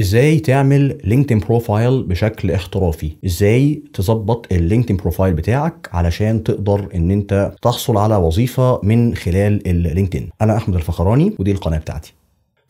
ازاي تعمل لينكدين بروفايل بشكل احترافي ازاي تظبط اللينكدين بروفايل بتاعك علشان تقدر ان انت تحصل على وظيفه من خلال اللينكدين انا احمد الفخراني ودي القناه بتاعتي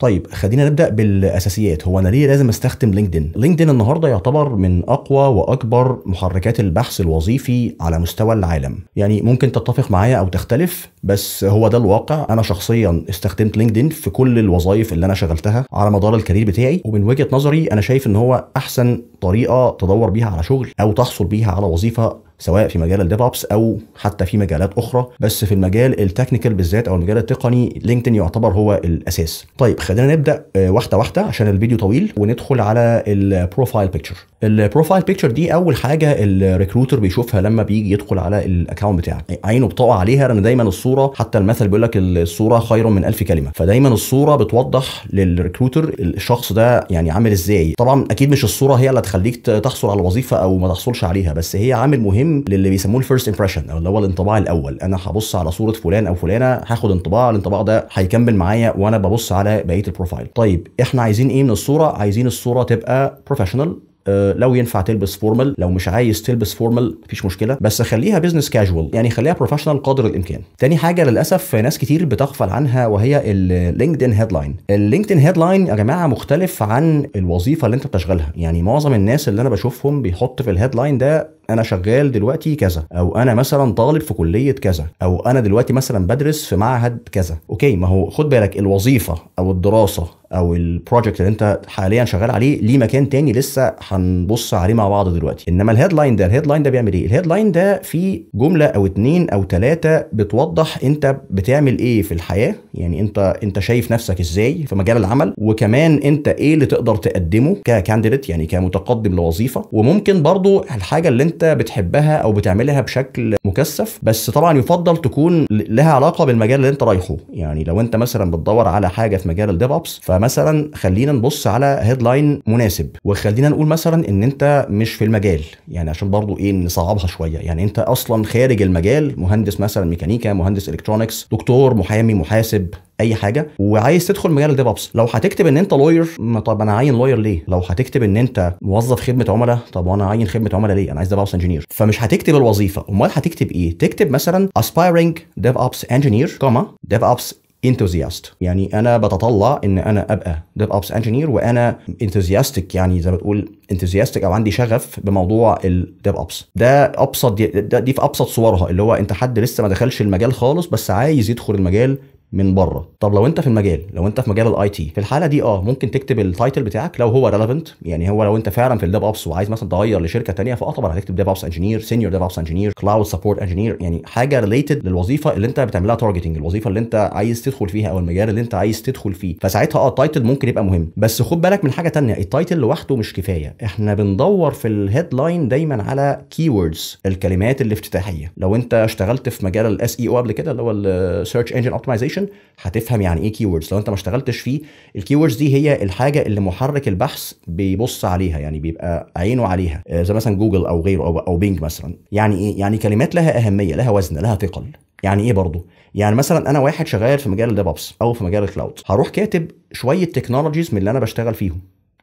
طيب خلينا نبدا بالاساسيات هو انا ليه لازم استخدم لينكدين لينكدين النهارده يعتبر من اقوى واكبر محركات البحث الوظيفي على مستوى العالم يعني ممكن تتفق معايا او تختلف بس هو ده الواقع انا شخصيا استخدمت لينكدين في كل الوظائف اللي انا شغلتها على مدار الكارير بتاعي ومن وجهه نظري انا شايف ان هو احسن طريقه تدور بيها على شغل او تحصل بيها على وظيفه سواء في مجال الديف اوبس او حتى في مجالات اخرى بس في المجال التكنيكال بالذات او المجال التقني لينكدين يعتبر هو الاساس طيب خلينا نبدا آه، واحده واحده عشان الفيديو طويل وندخل على البروفايل بيكتشر البروفايل بيكتشر دي اول حاجه الريكروتر بيشوفها لما بيجي يدخل على الاكونت بتاعك عينه بتقع عليها لان دايما الصوره حتى المثل بيقول لك الصوره خير من الف كلمه فدايما الصوره بتوضح للريكروتر الشخص ده يعني عامل ازاي طبعا اكيد مش الصوره هي اللي هتخليك تحصل على وظيفه او ما تحصلش عليها بس هي عامل مهم للي بيسموه الفيرست امبريشن او اللي هو الانطباع الاول انا هبص على صوره فلان او فلانه هاخد انطباع الانطباع ده هيكمل معايا وانا ببص على بقيه البروفايل طيب احنا عايزين ايه من الصوره عايزين الصوره تبقى بروفيشنال آه، لو ينفع تلبس فورمال لو مش عايز تلبس فورمال مفيش مشكله بس خليها بزنس كاجوال يعني خليها بروفيشنال قدر الامكان تاني حاجه للاسف ناس كتير بتغفل عنها وهي اللينكدين هيدلاين اللينكدين هيدلاين يا جماعه مختلف عن الوظيفه اللي انت بتشغلها يعني معظم الناس اللي انا بشوفهم بيحط في الهيدلاين ده انا شغال دلوقتي كذا او انا مثلا طالب في كليه كذا او انا دلوقتي مثلا بدرس في معهد كذا اوكي ما هو خد بالك الوظيفه او الدراسه او البروجكت اللي انت حاليا شغال عليه ليه مكان تاني لسه هنبص عليه مع بعض دلوقتي انما الهيدلاين ده الهيدلاين ده بيعمل ايه الهيدلاين ده فيه جمله او اتنين او تلاتة بتوضح انت بتعمل ايه في الحياه يعني انت انت شايف نفسك ازاي في مجال العمل وكمان انت ايه اللي تقدر تقدمه ككانديديت يعني كمتقدم لوظيفه وممكن برضو الحاجه اللي انت انت بتحبها او بتعملها بشكل مكثف بس طبعا يفضل تكون لها علاقه بالمجال اللي انت رايحه يعني لو انت مثلا بتدور على حاجه في مجال الديف اوبس فمثلا خلينا نبص على هيدلاين مناسب وخلينا نقول مثلا ان انت مش في المجال يعني عشان برضو ايه نصعبها شويه يعني انت اصلا خارج المجال مهندس مثلا ميكانيكا مهندس الكترونكس دكتور محامي محاسب اي حاجه وعايز تدخل مجال الديف اوبس لو هتكتب ان انت لوير طب انا عاين لوير ليه لو هتكتب ان انت موظف خدمه عملاء طب وانا عاين خدمه عملاء ليه انا عايز ديف اوبس انجينير فمش هتكتب الوظيفه امال هتكتب ايه تكتب مثلا اسبايرنج ديف اوبس انجينير كوما ديف اوبس انثوزياست يعني انا بتطلع ان انا ابقى ديف اوبس انجينير وانا انثوزياستك يعني زي ما تقول انثوزياستك او عندي شغف بموضوع الديف اوبس ده ابسط دي, ده دي في ابسط صورها اللي هو انت حد لسه ما دخلش المجال خالص بس عايز يدخل المجال من بره طب لو انت في المجال لو انت في مجال الاي تي في الحاله دي اه ممكن تكتب التايتل بتاعك لو هو ريليفنت يعني هو لو انت فعلا في الديف اوبس وعايز مثلا تغير لشركه ثانيه فاه طبعا هتكتب ديف اوبس انجينير سينيور ديف اوبس انجينير كلاود سبورت انجينير يعني حاجه ريليتد للوظيفه اللي انت بتعملها تارجتنج الوظيفه اللي انت عايز تدخل فيها او المجال اللي انت عايز تدخل فيه فساعتها اه التايتل ممكن يبقى مهم بس خد بالك من حاجه ثانيه التايتل لوحده مش كفايه احنا بندور في الهيدلاين دايما على كيوردز الكلمات الافتتاحيه لو انت اشتغلت في مجال الاس اي او e قبل كده اللي هو السيرش انجن اوبتمايزيشن ديفينيشن هتفهم يعني ايه كيوردز لو انت ما اشتغلتش فيه الكيوردز دي هي الحاجه اللي محرك البحث بيبص عليها يعني بيبقى عينه عليها آه، زي مثلا جوجل او غيره او او بينج مثلا يعني ايه يعني كلمات لها اهميه لها وزن لها ثقل يعني ايه برضه يعني مثلا انا واحد شغال في مجال الديبوبس او في مجال الكلاود هروح كاتب شويه تكنولوجيز من اللي انا بشتغل فيهم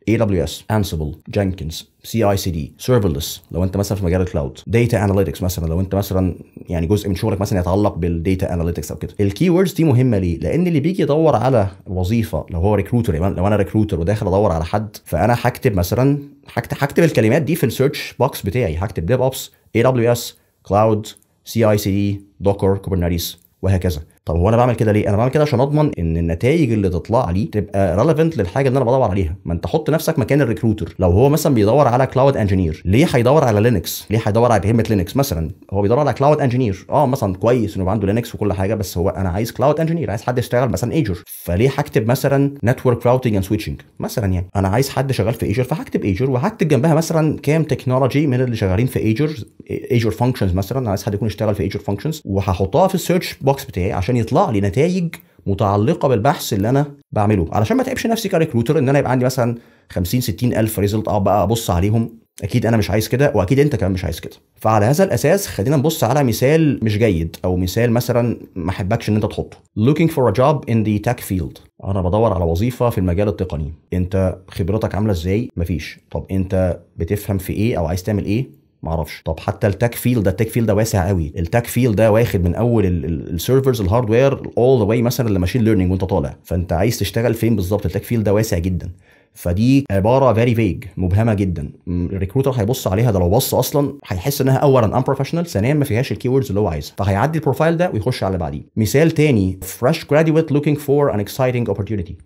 اي دبليو اس انسبل جينكنز سي اي سي دي سيرفرلس لو انت مثلا في مجال الكلاود داتا اناليتكس مثلا لو انت مثلا يعني جزء من شغلك مثلا يتعلق بالديتا اناليتكس او كده الكي ووردز دي مهمه ليه لان اللي بيجي يدور على وظيفه لو هو ريكروتر يعني لو انا ريكروتر وداخل ادور على حد فانا هكتب مثلا هكتب الكلمات دي في السيرش بوكس بتاعي هكتب ديف اوبس اي دبليو اس كلاود سي اي سي دي دوكر كوبرنيتيس وهكذا طب هو انا بعمل كده ليه انا بعمل كده عشان اضمن ان النتائج اللي تطلع لي تبقى ريليفنت للحاجه اللي انا بدور عليها ما انت حط نفسك مكان الريكروتر لو هو مثلا بيدور على كلاود انجينير ليه هيدور على لينكس ليه هيدور على بهمه لينكس مثلا هو بيدور على كلاود انجينير اه مثلا كويس انه عنده لينكس وكل حاجه بس هو انا عايز كلاود انجينير عايز حد يشتغل مثلا ايجر، فليه هكتب مثلا نتورك راوتنج اند سويتشنج مثلا يعني انا عايز حد شغال في ايجر فهكتب ايجر وهكتب جنبها مثلا كام تكنولوجي من اللي شغالين في ايجر ايجر فانكشنز مثلا انا عايز حد يكون يشتغل في ايجر فانكشنز وهحطها في السيرش بوكس بتاعي عشان يطلع لي نتائج متعلقه بالبحث اللي انا بعمله علشان ما تعبش نفسي كريكروتر ان انا يبقى عندي مثلا 50 60 الف ريزلت اقعد بقى ابص عليهم اكيد انا مش عايز كده واكيد انت كمان مش عايز كده فعلى هذا الاساس خلينا نبص على مثال مش جيد او مثال مثلا ما احبكش ان انت تحطه looking for a job in the tech field انا بدور على وظيفه في المجال التقني انت خبرتك عامله ازاي مفيش طب انت بتفهم في ايه او عايز تعمل ايه معرفش طب حتى التاك فيلد ده التاك فيلد ده واسع قوي التاك فيلد ده واخد من اول السيرفرز الهاردوير اول ذا واي مثلا لماشين ليرنينج وانت طالع فانت عايز تشتغل فين بالظبط التاك فيلد ده واسع جدا فدي عباره فيري فيج مبهمه جدا الريكروتر هيبص عليها ده لو بص اصلا هيحس انها اولا ان بروفيشنال ثانيا ما فيهاش الكي ووردز اللي هو عايزها فهيعدي البروفايل ده ويخش على اللي بعديه مثال تاني فريش جراديويت لوكينج فور ان اكسايتنج اوبورتيونيتي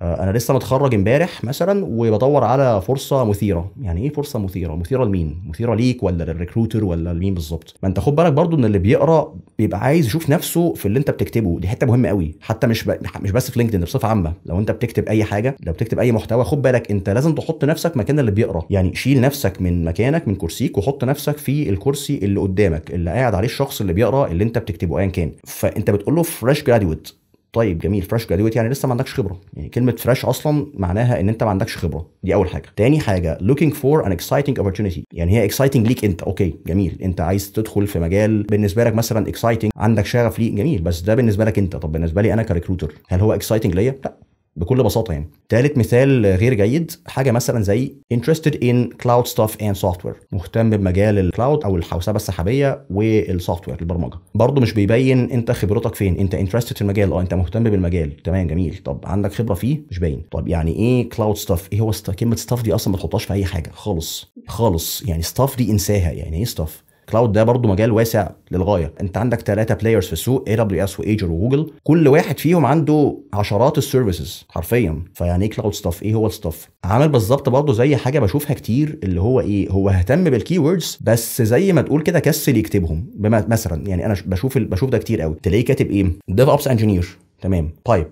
آه، انا لسه متخرج امبارح مثلا وبدور على فرصه مثيره يعني ايه فرصه مثيره مثيره لمين مثيره ليك ولا للريكروتر ولا لمين بالظبط ما انت خد بالك برضو ان اللي بيقرا بيبقى عايز يشوف نفسه في اللي انت بتكتبه دي حته مهمه قوي حتى مش ب... مش بس في لينكدين بصفه عامه لو انت بتكتب اي حاجه لو بتكتب اي محتوى خد بالك انت لازم تحط نفسك مكان اللي بيقرا يعني شيل نفسك من مكانك من كرسيك وحط نفسك في الكرسي اللي قدامك اللي قاعد عليه الشخص اللي بيقرا اللي انت بتكتبه ايا كان فانت بتقول له فريش جراديويت طيب جميل فريش جرادويت يعني لسه ما عندكش خبره يعني كلمه فريش اصلا معناها ان انت ما عندكش خبره دي اول حاجه تاني حاجه لوكينج فور ان اكسايتنج opportunity يعني هي اكسايتنج ليك انت اوكي جميل انت عايز تدخل في مجال بالنسبه لك مثلا اكسايتنج عندك شغف ليه جميل بس ده بالنسبه لك انت طب بالنسبه لي انا كريكروتر هل هو اكسايتنج ليا لا بكل بساطه يعني ثالث مثال غير جيد حاجه مثلا زي interested in cloud stuff and software مهتم بمجال الكلاود او الحوسبه السحابيه والسوفت وير البرمجه برضو مش بيبين انت خبرتك فين انت interested في المجال اه انت مهتم بالمجال تمام جميل طب عندك خبره فيه مش باين طب يعني ايه كلاود ستاف ايه هو كلمه ستاف دي اصلا ما تحطهاش في اي حاجه خالص خالص يعني ستاف دي انساها يعني ايه ستاف كلاود ده برضه مجال واسع للغايه انت عندك ثلاثه بلايرز في السوق اي دبليو اس وايجر وجوجل كل واحد فيهم عنده عشرات السيرفيسز حرفيا فيعني ايه كلاود ستاف ايه هو الستاف عامل بالظبط برضه زي حاجه بشوفها كتير اللي هو ايه هو اهتم بالكي ووردز بس زي ما تقول كده كسل يكتبهم مثلا يعني انا بشوف بشوف ده كتير قوي تلاقيه كاتب ايه ديف اوبس انجينير تمام بايب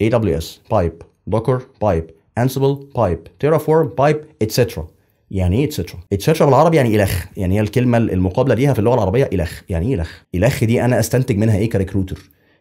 اي دبليو اس بايب دوكر بايب انسبل بايب تيرافورم بايب اتسترا يعني ايه اتسترا؟ اتسترا بالعربي يعني الخ، يعني هي الكلمه المقابله ليها في اللغه العربيه الخ، يعني ايه الخ؟ الخ دي انا استنتج منها ايه كريكروتر؟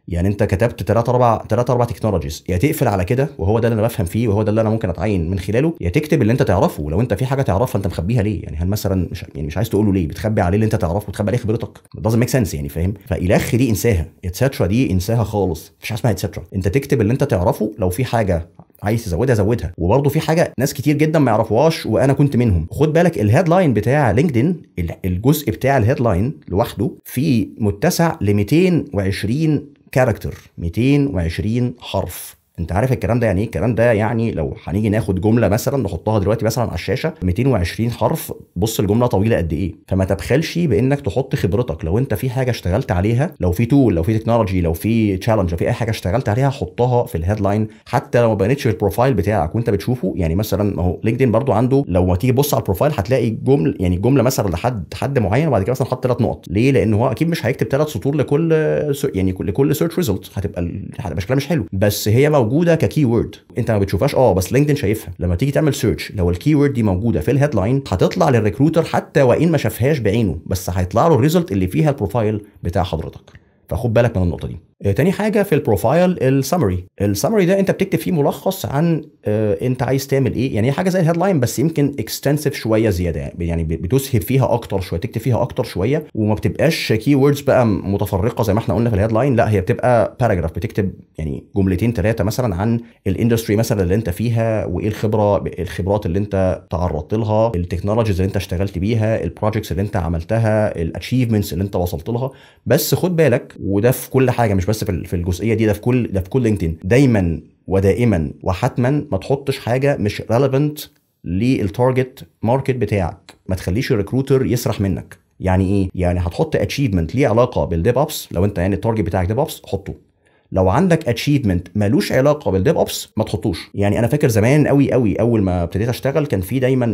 يعني انت كتبت 3 اربع 3 اربع تكنولوجيز يا تقفل على كده وهو ده اللي انا بفهم فيه وهو ده اللي انا ممكن اتعين من خلاله يا تكتب اللي انت تعرفه لو انت في حاجه تعرفها انت مخبيها ليه يعني هل مثلا مش يعني مش عايز تقوله ليه بتخبي عليه اللي انت تعرفه بتخبي عليه خبرتك دازنت ميك سنس يعني فاهم فالخ دي انساها اتسترا دي انساها خالص مفيش حاجه اسمها اتسترا انت تكتب اللي انت تعرفه لو في حاجه عايز تزودها زودها وبرضه في حاجه ناس كتير جدا ما يعرفوهاش وانا كنت منهم خد بالك الهيدلاين بتاع لينكدين الجزء بتاع الهيدلاين لوحده في متسع ل 220 كاركتر 220 حرف انت عارف الكلام ده يعني ايه الكلام ده يعني لو هنيجي ناخد جمله مثلا نحطها دلوقتي مثلا على الشاشه 220 حرف بص الجمله طويله قد ايه فما تبخلش بانك تحط خبرتك لو انت في حاجه اشتغلت عليها لو في تول لو في تكنولوجي لو في تشالنج لو في اي حاجه اشتغلت عليها حطها في الهيدلاين حتى لو ما بانتش في البروفايل بتاعك وانت بتشوفه يعني مثلا ما هو لينكدين برده عنده لو ما تيجي تبص على البروفايل هتلاقي جمل يعني الجمله مثلا لحد حد معين وبعد كده مثلا حط ثلاث نقط ليه لان هو اكيد مش هيكتب ثلاث سطور لكل يعني لكل سيرش ريزلت هتبقى هتبقى شكلها مش حلو بس هي ما موجوده ككي وورد انت ما بتشوفهاش اه بس لينكدين شايفها لما تيجي تعمل سيرش لو الكي وورد دي موجوده في الهيدلاين هتطلع للريكروتر حتى وان ما شافهاش بعينه بس هيطلع له الريزلت اللي فيها البروفايل بتاع حضرتك فخد بالك من النقطه دي آه، تاني حاجه في البروفايل السمري السمري ده انت بتكتب فيه ملخص عن آه، انت عايز تعمل ايه يعني حاجه زي الهيدلاين بس يمكن اكستنسيف شويه زياده يعني, يعني بتسهب فيها اكتر شويه تكتب فيها اكتر شويه وما بتبقاش كي ووردز بقى متفرقه زي ما احنا قلنا في الهيدلاين لا هي بتبقى باراجراف بتكتب يعني جملتين ثلاثه مثلا عن الاندستري مثلا اللي انت فيها وايه الخبره الخبرات اللي انت تعرضت لها التكنولوجيز اللي انت اشتغلت بيها البروجكتس اللي انت عملتها الاتشيفمنتس اللي انت وصلت لها بس خد بالك وده في كل حاجه مش بس في الجزئيه دي ده في كل ده في كل لينكدين دايما ودائما وحتما ما تحطش حاجه مش ريليفنت للتارجت ماركت بتاعك ما تخليش الريكروتر يسرح منك يعني ايه يعني هتحط اتشيفمنت ليه علاقه بالديب ابس لو انت يعني التارجت بتاعك ديب ابس حطه لو عندك اتشيفمنت ملوش علاقه بالديف اوبس ما تحطوش يعني انا فاكر زمان قوي قوي اول ما ابتديت اشتغل كان في دايما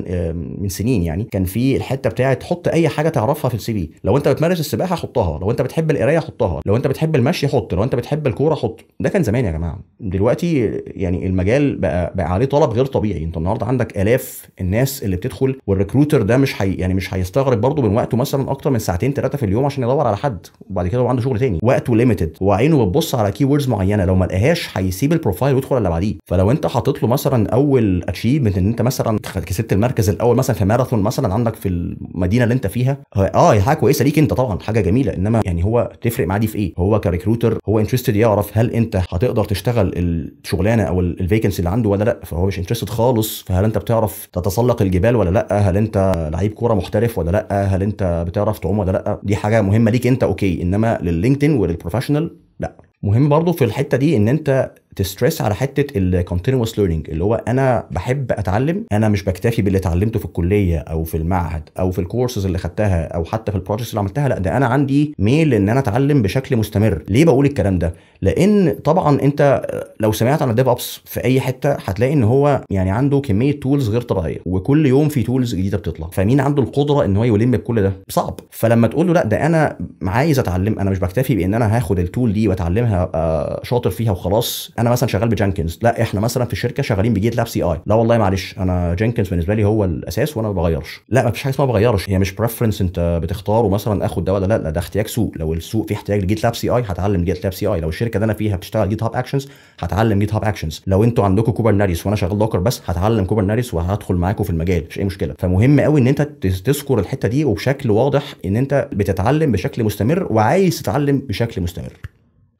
من سنين يعني كان في الحته بتاعه تحط اي حاجه تعرفها في السي في لو انت بتمارس السباحه حطها لو انت بتحب القرايه حطها لو انت بتحب المشي حط لو انت بتحب الكوره حط ده كان زمان يا جماعه دلوقتي يعني المجال بقى, بقى عليه طلب غير طبيعي انت النهارده عندك الاف الناس اللي بتدخل والريكروتر ده مش حي... يعني مش هيستغرق برضه من وقته مثلا اكتر من ساعتين ثلاثه في اليوم عشان يدور على حد وبعد كده هو عنده شغل ثاني وقته ليميتد وعينه بتبص على كي كيوردز معينه لو ما لقاهاش هيسيب البروفايل ويدخل على بعديه فلو انت حاطط له مثلا اول اتشيفمنت ان انت مثلا كسبت المركز الاول مثلا في ماراثون مثلا عندك في المدينه اللي انت فيها اه, آه، حاجه كويسه ليك انت طبعا حاجه جميله انما يعني هو تفرق معاه دي في ايه هو كريكروتر هو انترستد يعرف هل انت هتقدر تشتغل الشغلانه او الفيكنسي اللي عنده ولا لا فهو مش انترستد خالص فهل انت بتعرف تتسلق الجبال ولا لا هل انت لعيب كوره محترف ولا لا هل انت بتعرف تعوم ولا لا دي حاجه مهمه ليك انت اوكي انما لللينكدين وللبروفيشنال لا مهم برضو في الحته دي ان انت تستريس على حته الكونتينوس ليرنينج اللي هو انا بحب اتعلم انا مش بكتفي باللي اتعلمته في الكليه او في المعهد او في الكورسز اللي خدتها او حتى في البروجكتس اللي عملتها لا ده انا عندي ميل ان انا اتعلم بشكل مستمر ليه بقول الكلام ده لان طبعا انت لو سمعت عن الديف ابس في اي حته هتلاقي ان هو يعني عنده كميه تولز غير طبيعيه وكل يوم في تولز جديده بتطلع فمين عنده القدره ان هو يلم بكل ده صعب فلما تقول له لا ده انا عايز اتعلم انا مش بكتفي بان انا هاخد التول دي واتعلمها آه، شاطر فيها وخلاص انا انا مثلا شغال بجنكنز لا احنا مثلا في الشركه شغالين بجيت لاب سي اي لا والله معلش انا جنكنز بالنسبه لي هو الاساس وانا ما بغيرش لا ما فيش حاجه اسمها ما بغيرش هي مش بريفرنس انت بتختاره مثلا اخد ده ولا لا لا ده احتياج سوق لو السوق فيه احتياج لجيت لاب سي اي هتعلم جيت لاب سي اي لو الشركه اللي انا فيها بتشتغل جيت هاب اكشنز هتعلم جيت هاب اكشنز لو انتوا عندكم كوبرناريس وانا شغال دوكر بس هتعلم كوبرناريس وهدخل معاكم في المجال مش اي مشكله فمهم قوي ان انت تذكر الحته دي وبشكل واضح ان انت بتتعلم بشكل مستمر وعايز تتعلم بشكل مستمر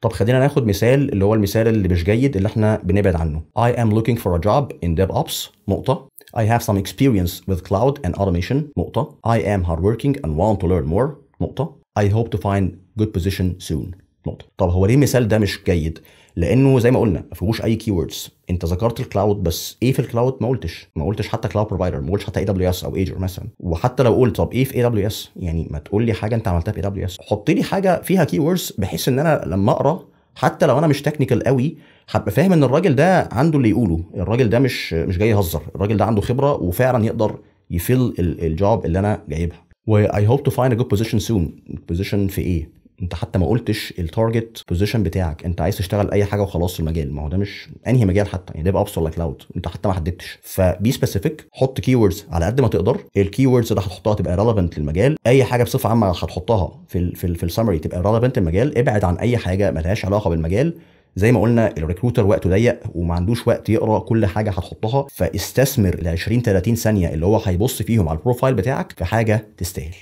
طب خلينا ناخد مثال اللي هو المثال اللي مش جيد اللي احنا بنبعد عنه I am looking for a job in DevOps نقطة I have some experience with cloud and automation نقطة I am hardworking and want to learn more نقطة I hope to find good position soon نقطة طب هو ليه المثال ده مش جيد لانه زي ما قلنا ما فيهوش اي كي ووردز انت ذكرت الكلاود بس ايه في الكلاود ما قلتش ما قلتش حتى كلاود بروفايدر ما قلتش حتى اي دبليو اس او ايجر مثلا وحتى لو قلت طب ايه في اي دبليو اس يعني ما تقول لي حاجه انت عملتها في اي دبليو اس حط لي حاجه فيها كي ووردز بحيث ان انا لما اقرا حتى لو انا مش تكنيكال قوي هبقى فاهم ان الراجل ده عنده اللي يقوله الراجل ده مش مش جاي يهزر الراجل ده عنده خبره وفعلا يقدر يفيل الجوب اللي انا جايبها و I hope to find a good position soon position في ايه انت حتى ما قلتش التارجت بوزيشن بتاعك انت عايز تشتغل اي حاجه وخلاص في المجال ما هو ده مش انهي مجال حتى يعني ده ابس ولا كلاود انت حتى ما حددتش فبي سبيسيفيك حط كي على قد ما تقدر الكي ووردز اللي هتحطها تبقى ريليفنت للمجال اي حاجه بصفه عامه هتحطها في الـ في, الـ في السمري تبقى ريليفنت للمجال ابعد عن اي حاجه ملهاش علاقه بالمجال زي ما قلنا الريكروتر وقته ضيق وما عندوش وقت يقرا كل حاجه هتحطها فاستثمر ال 20 30 ثانيه اللي هو هيبص فيهم على البروفايل بتاعك في حاجه تستاهل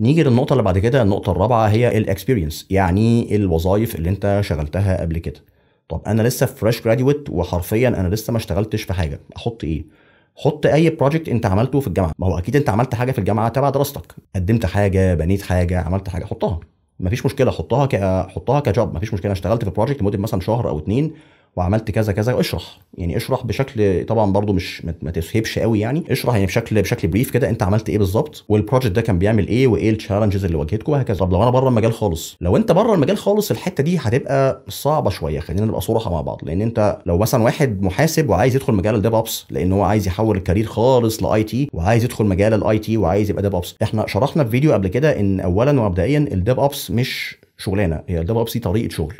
نيجي للنقطه اللي بعد كده النقطه الرابعه هي الاكسبيرينس يعني الوظائف اللي انت شغلتها قبل كده طب انا لسه فريش جراديويت وحرفيا انا لسه ما اشتغلتش في حاجه احط ايه حط اي بروجكت انت عملته في الجامعه ما هو اكيد انت عملت حاجه في الجامعه تبع دراستك قدمت حاجه بنيت حاجه عملت حاجه حطها مفيش مشكله حطها ك حطها كجوب مفيش مشكله اشتغلت في بروجكت لمده مثلا شهر او اتنين وعملت كذا كذا اشرح يعني اشرح بشكل طبعا برضو مش ما تسهبش قوي يعني اشرح يعني بشكل بشكل بريف كده انت عملت ايه بالظبط والبروجكت ده كان بيعمل ايه وايه التشالنجز اللي واجهتكم وهكذا طب لو انا بره المجال خالص لو انت بره المجال خالص الحته دي هتبقى صعبه شويه خلينا نبقى صراحه مع بعض لان انت لو مثلا واحد محاسب وعايز يدخل مجال الديب اوبس لان هو عايز يحول الكارير خالص لاي تي وعايز يدخل مجال الاي تي وعايز يبقى ديب اوبس احنا شرحنا في فيديو قبل كده ان اولا ومبدئيا الديب اوبس مش شغلانه هي الديب اوبس طريقه شغل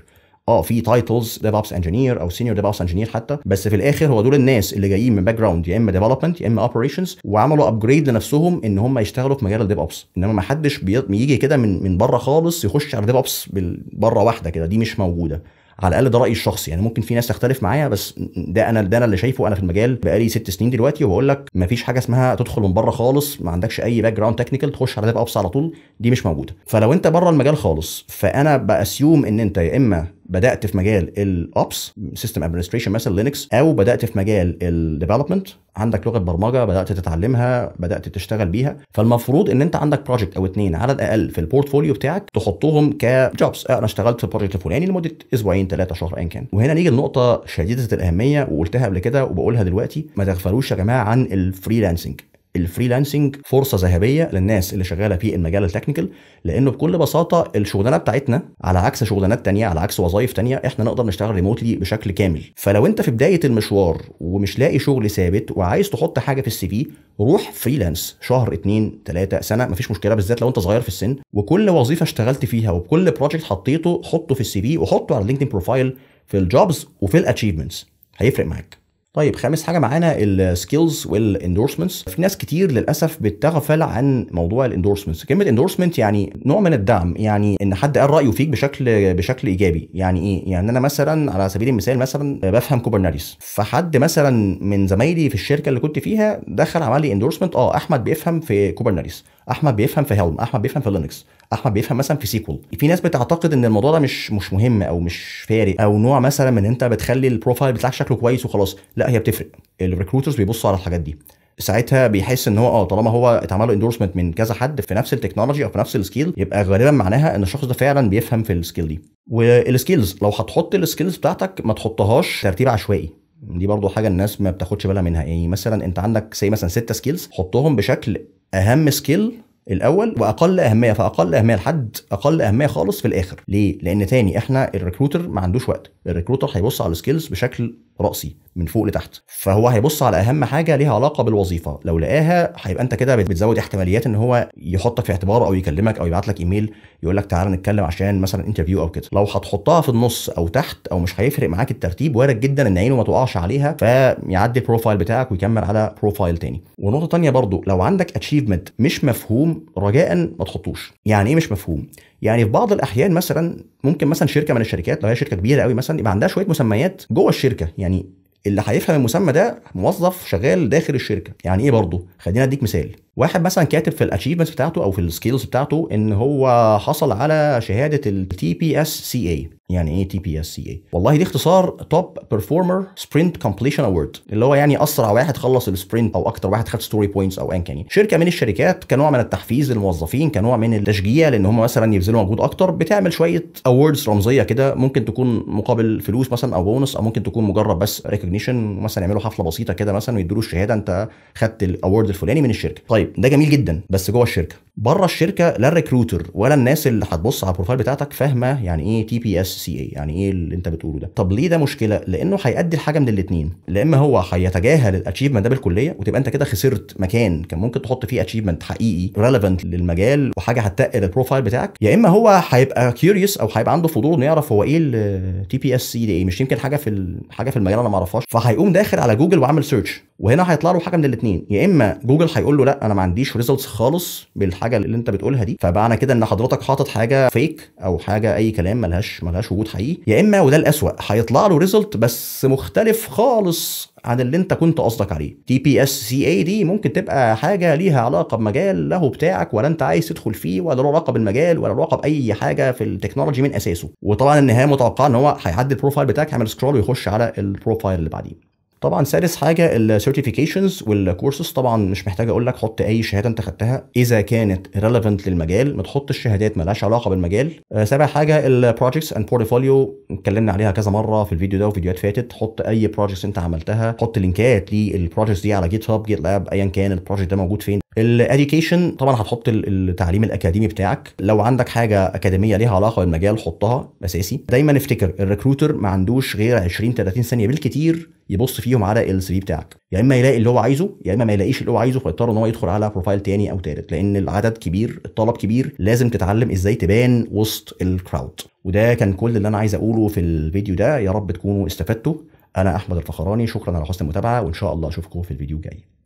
اه في تايتلز ديف اوبس انجينير او سينيور ديف اوبس انجينير حتى بس في الاخر هو دول الناس اللي جايين من باك جراوند يا اما ديفلوبمنت يا اما اوبريشنز وعملوا ابجريد لنفسهم ان هم يشتغلوا في مجال الديف اوبس انما ما حدش بيجي كده من من بره خالص يخش على ديف اوبس بره واحده كده دي مش موجوده على الاقل ده رايي الشخصي يعني ممكن في ناس تختلف معايا بس ده انا ده انا اللي شايفه انا في المجال بقالي ست سنين دلوقتي وبقول لك مفيش حاجه اسمها تدخل من بره خالص ما عندكش اي باك جراوند تكنيكال تخش على ديف اوبس على طول دي مش موجوده فلو انت بره المجال خالص فانا باسيوم ان انت يا اما بدات في مجال الاوبس سيستم ادمنستريشن مثلا لينكس او بدات في مجال الديفلوبمنت عندك لغه برمجه بدات تتعلمها بدات تشتغل بيها فالمفروض ان انت عندك بروجكت او اتنين على الاقل في البورتفوليو بتاعك تحطهم كجوبس آه، انا اشتغلت في البروجكت الفلاني لمده اسبوعين ثلاثه شهر ايا كان وهنا نيجي لنقطه شديده الاهميه وقلتها قبل كده وبقولها دلوقتي ما تغفلوش يا جماعه عن الفريلانسنج الفريلانسنج فرصه ذهبيه للناس اللي شغاله في المجال التكنيكال لانه بكل بساطه الشغلانه بتاعتنا على عكس شغلانات تانية على عكس وظائف تانية احنا نقدر نشتغل ريموتلي بشكل كامل فلو انت في بدايه المشوار ومش لاقي شغل ثابت وعايز تحط حاجه في السي في روح فريلانس شهر اتنين تلاتة سنه مفيش مشكله بالذات لو انت صغير في السن وكل وظيفه اشتغلت فيها وكل بروجكت حطيته حطه في السي في وحطه على لينكدين بروفايل في الجوبز وفي الاتشيفمنتس هيفرق معاك طيب خامس حاجه معانا السكيلز والاندورسمنتس في ناس كتير للاسف بتغفل عن موضوع الاندورسمنتس كلمه اندورسمنت يعني نوع من الدعم يعني ان حد قال رايه فيك بشكل بشكل ايجابي يعني ايه يعني انا مثلا على سبيل المثال مثلا بفهم كوبرناريس فحد مثلا من زمايلي في الشركه اللي كنت فيها دخل عمل لي اندورسمنت اه احمد بيفهم في كوبرناريس احمد بيفهم في هيلم احمد بيفهم في لينكس احمد بيفهم مثلا في سيكول في ناس بتعتقد ان الموضوع ده مش مش مهم او مش فارق او نوع مثلا من انت بتخلي البروفايل بتاعك شكله كويس وخلاص لا هي بتفرق الريكروترز بيبصوا على الحاجات دي ساعتها بيحس ان هو اه طالما هو اتعمل له اندورسمنت من كذا حد في نفس التكنولوجي او في نفس السكيل يبقى غالبا معناها ان الشخص ده فعلا بيفهم في السكيل دي والسكيلز لو هتحط السكيلز بتاعتك ما تحطهاش ترتيب عشوائي دي برضو حاجه الناس ما بتاخدش بالها منها يعني مثلا انت عندك زي مثلا ستة سكيلز حطهم بشكل اهم سكيل الاول واقل اهميه فاقل اهميه لحد اقل اهميه خالص في الاخر ليه لان تاني احنا الريكروتر ما عندوش وقت الريكروتر هيبص على السكيلز بشكل راسي من فوق لتحت فهو هيبص على اهم حاجه ليها علاقه بالوظيفه لو لقاها هيبقى انت كده بتزود احتماليات ان هو يحطك في اعتباره او يكلمك او يبعت لك ايميل يقول لك تعالى نتكلم عشان مثلا انترفيو او كده لو هتحطها في النص او تحت او مش هيفرق معاك الترتيب وارد جدا ان عينه ما تقعش عليها فيعدي البروفايل بتاعك ويكمل على بروفايل تاني ونقطه تانية برضو لو عندك اتشيفمنت مش مفهوم رجاء ما تحطوش يعني ايه مش مفهوم يعني في بعض الاحيان مثلا ممكن مثلا شركه من الشركات لو هي شركه كبيره قوي مثلا يبقى عندها شويه مسميات جوه الشركه يعني اللي هيفهم المسمى ده موظف شغال داخل الشركه يعني ايه برضه خلينا اديك مثال واحد مثلا كاتب في الاتشيفمنت بتاعته او في السكيلز بتاعته ان هو حصل على شهاده التي بي اس سي اي يعني ايه تي بي اس سي اي والله دي اختصار توب بيرفورمر سبرنت كومبليشن اوورد اللي هو يعني اسرع واحد خلص السبرنت او اكتر واحد خد ستوري بوينتس او ان كان شركه من الشركات كنوع من التحفيز للموظفين كنوع من التشجيع لان هم مثلا يبذلوا مجهود اكتر بتعمل شويه اووردز رمزيه كده ممكن تكون مقابل فلوس مثلا او بونص او ممكن تكون مجرد بس ريكوجنيشن مثلا يعملوا حفله بسيطه كده مثلا ويدوا الشهاده انت خدت الاورد الفلاني من الشركه طيب طيب ده جميل جدا بس جوه الشركه بره الشركه لا الريكروتر ولا الناس اللي هتبص على البروفايل بتاعتك فاهمه يعني ايه تي بي اس سي اي يعني ايه اللي انت بتقوله ده طب ليه ده مشكله لانه هيأدي لحاجه من الاثنين لا اما هو هيتجاهل الاتشيفمنت ده بالكليه وتبقى انت كده خسرت مكان كان ممكن تحط فيه اتشيفمنت حقيقي ريليفنت للمجال وحاجه هتتقل البروفايل بتاعك يا اما هو هيبقى كيوريوس او هيبقى عنده فضول انه يعرف هو ايه التي بي اس سي دي مش يمكن حاجه في حاجه في المجال انا ما اعرفهاش فهيقوم داخل على جوجل وعامل سيرش وهنا هيطلع له حاجه من الاثنين يا اما جوجل هيقول له لا انا ما عنديش ريزلتس خالص بالحاجه الحاجه اللي انت بتقولها دي فمعنى كده ان حضرتك حاطط حاجه فيك او حاجه اي كلام ملهاش ملهاش وجود حقيقي يا اما وده الاسوأ هيطلع له ريزلت بس مختلف خالص عن اللي انت كنت قصدك عليه تي بي اس سي اي دي ممكن تبقى حاجه ليها علاقه بمجال له بتاعك ولا انت عايز تدخل فيه ولا له علاقه بالمجال ولا له علاقه باي حاجه في التكنولوجي من اساسه وطبعا النهايه متوقعه ان هو هيعدي البروفايل بتاعك هيعمل سكرول ويخش على البروفايل اللي بعديه طبعا سادس حاجه السيرتيفيكيشنز والكورسز طبعا مش محتاج اقول لك حط اي شهاده انت خدتها اذا كانت ريليفنت للمجال ما تحطش شهادات مالهاش علاقه بالمجال آه، سابع حاجه البروجكتس اند بورتفوليو اتكلمنا عليها كذا مره في الفيديو ده وفيديوهات فاتت حط اي بروجكتس انت عملتها حط لينكات للبروجكتس دي على جيت هاب جيت لاب ايا كان البروجكت ده موجود فين الاديوكيشن طبعا هتحط التعليم الاكاديمي بتاعك لو عندك حاجه اكاديميه ليها علاقه بالمجال حطها اساسي دايما افتكر الريكروتر ما عندوش غير 20 30 ثانيه بالكتير يبص فيهم على السي في بتاعك يا اما يلاقي اللي هو عايزه يا اما ما يلاقيش اللي هو عايزه فيضطر ان هو يدخل على بروفايل تاني او تالت لان العدد كبير الطلب كبير لازم تتعلم ازاي تبان وسط الكراود وده كان كل اللي انا عايز اقوله في الفيديو ده يا رب تكونوا استفدتوا انا احمد الفخراني شكرا على حسن المتابعه وان شاء الله اشوفكم في الفيديو الجاي